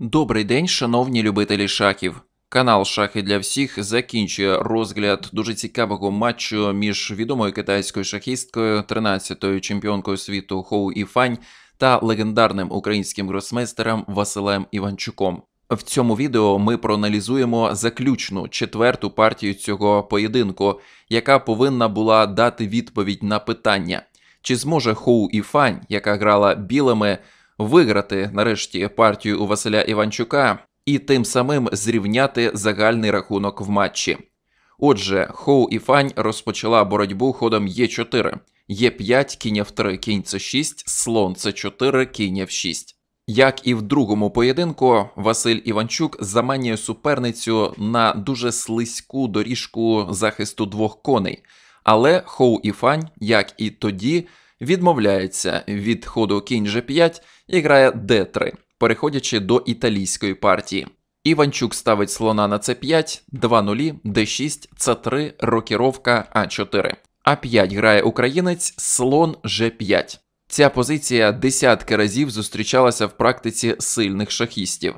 Добрий день, шановні любителі шахів. Канал Шахи для всіх закінчує розгляд дуже цікавого матчу між відомою китайською шахісткою, 13-ю чемпіонкою світу Хоу Іфань та легендарним українським гросмейстером Василем Іванчуком. В цьому відео ми проаналізуємо заключну четверту партію цього поєдинку, яка повинна була дати відповідь на питання, чи зможе Хоу Іфань, яка грала білими виграти нарешті партію у Василя Іванчука і тим самим зрівняти загальний рахунок в матчі. Отже, Хоу і Фань розпочала боротьбу ходом Е4, є 5 кінь F3, кінь С6, слон С4, кінь F6. Як і в другому поєдинку, Василь Іванчук заманює суперницю на дуже слизьку доріжку захисту двох коней. Але Хоу і Фань, як і тоді, відмовляється від ходу кінь G5 і грає d3, переходячи до італійської партії. Іванчук ставить слона на c5, 2 нулі, d6, c3, рокіровка А4. А5 грає українець слон G5. Ця позиція десятки разів зустрічалася в практиці сильних шахістів.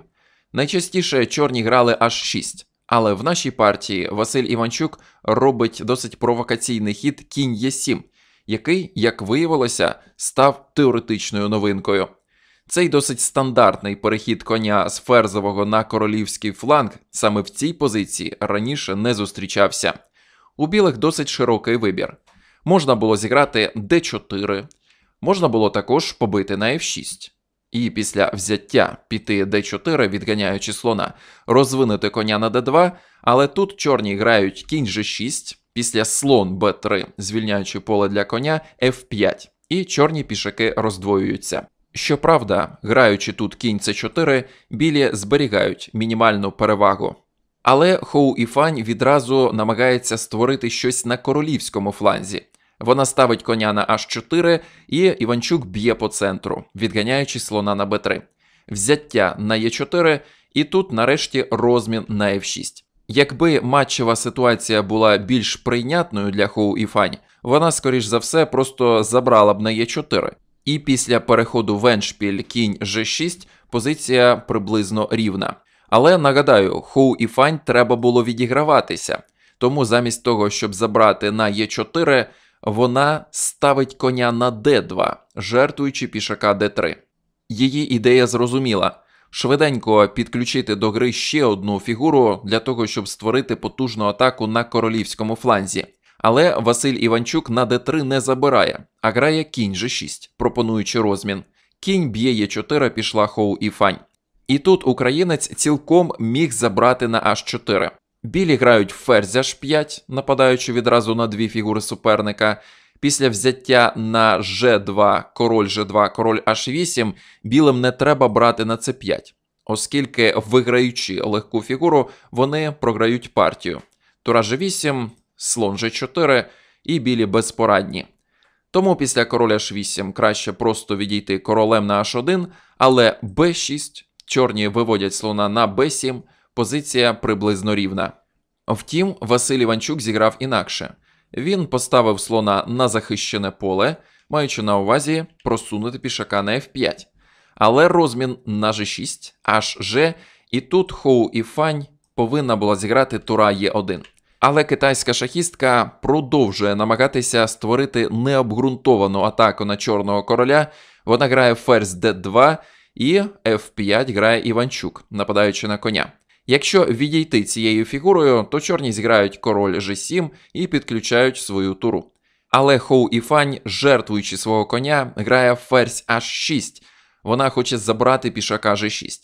Найчастіше чорні грали аж 6, але в нашій партії Василь Іванчук робить досить провокаційний хід кінь Е7, який, як виявилося, став теоретичною новинкою. Цей досить стандартний перехід коня з ферзового на королівський фланг саме в цій позиції раніше не зустрічався. У білих досить широкий вибір. Можна було зіграти d4, можна було також побити на f6. І після взяття піти d4, відганяючи слона, розвинути коня на d2, але тут чорні грають кінь g6, Після слон Б3, звільняючи поле для коня F5, і чорні пішаки роздвоюються. Щоправда, граючи тут кінь С4, білі зберігають мінімальну перевагу. Але Хоу і Фань відразу намагається створити щось на королівському фланзі. Вона ставить коня на H4, і Іванчук б'є по центру, відганяючи слона на Б3, взяття на Е4, і тут, нарешті, розмін на F6. Якби матчева ситуація була більш прийнятною для Хоу і Фань, вона, скоріш за все, просто забрала б на Е4. І після переходу веншпіль кінь G6 позиція приблизно рівна. Але нагадаю, Хоу і Фань треба було відіграватися, тому замість того, щоб забрати на Е4, вона ставить коня на д 2 жертвуючи пішака д 3 Її ідея зрозуміла швиденько підключити до гри ще одну фігуру для того, щоб створити потужну атаку на королівському фланзі. Але Василь Іванчук на d3 не забирає, а грає кінь g6, пропонуючи розмін. Кінь б'є Е4, пішла хоу і фань. І тут українець цілком міг забрати на h4. Білі грають ферзь h5, нападаючи відразу на дві фігури суперника. Після взяття на G2, король G2, король H8, білим не треба брати на c 5 оскільки, виграючи легку фігуру, вони програють партію. Тура G8, слон G4 і білі безпорадні. Тому після короля H8 краще просто відійти королем на H1, але B6, чорні виводять слона на B7, позиція приблизно рівна. Втім, Василь Іванчук зіграв інакше. Він поставив слона на захищене поле, маючи на увазі просунути пішака на F5. Але розмін на G6, HG, і тут Хоу і Фань повинна була зіграти тура Е1. Але китайська шахістка продовжує намагатися створити необґрунтовану атаку на чорного короля. Вона грає ферзь d 2 і F5 грає Іванчук, нападаючи на коня. Якщо відійти цією фігурою, то чорні зіграють король G7 і підключають свою туру. Але Хоу Іфань, жертвуючи свого коня, грає ферзь H6. Вона хоче забрати пішака G6.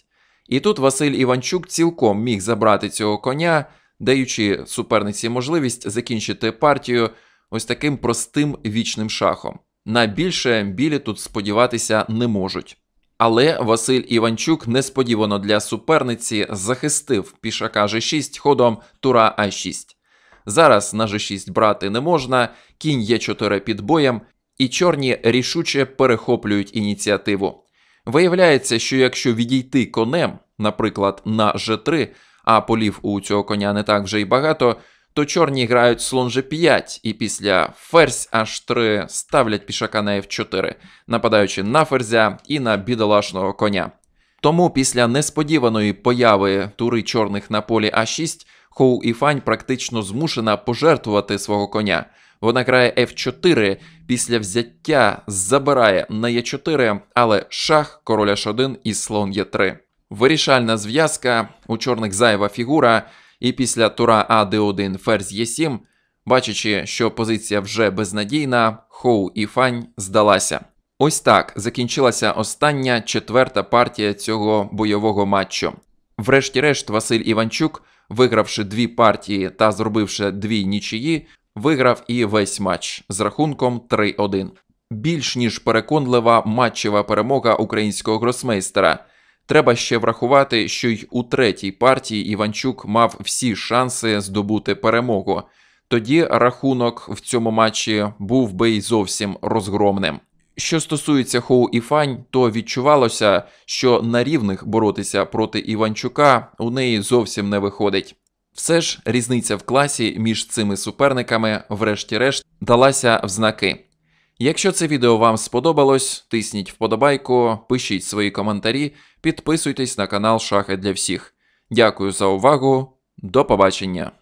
І тут Василь Іванчук цілком міг забрати цього коня, даючи суперниці можливість закінчити партію ось таким простим вічним шахом. На більше білі тут сподіватися не можуть. Але Василь Іванчук несподівано для суперниці захистив пішака G6 ходом тура А6. Зараз на G6 брати не можна, кінь Е4 під боєм, і чорні рішуче перехоплюють ініціативу. Виявляється, що якщо відійти конем, наприклад, на G3, а полів у цього коня не так вже й багато, то чорні грають слон G5 і після ферзь H3 ставлять пішака на F4, нападаючи на ферзя і на бідолашного коня. Тому після несподіваної появи тури чорних на полі А6 Хоу і Фань практично змушена пожертвувати свого коня. Вона грає F4, після взяття забирає на e 4 але шах, король H1 і слон Е3. Вирішальна зв'язка у чорних зайва фігура. І після тура АД1 ферзь Е7, бачачи, що позиція вже безнадійна, Хоу і Фань здалася. Ось так закінчилася остання четверта партія цього бойового матчу. Врешті-решт, Василь Іванчук, вигравши дві партії та зробивши дві нічиї, виграв і весь матч з рахунком 3-1. Більш ніж переконлива матчева перемога українського гросмейстера. Треба ще врахувати, що й у третій партії Іванчук мав всі шанси здобути перемогу. Тоді рахунок в цьому матчі був би й зовсім розгромним. Що стосується Хоу і Фань, то відчувалося, що на рівних боротися проти Іванчука у неї зовсім не виходить. Все ж різниця в класі між цими суперниками, врешті-решт, далася в знаки. Якщо це відео вам сподобалось, тисніть вподобайку, пишіть свої коментарі Підписуйтесь на канал Шахи для всіх. Дякую за увагу. До побачення!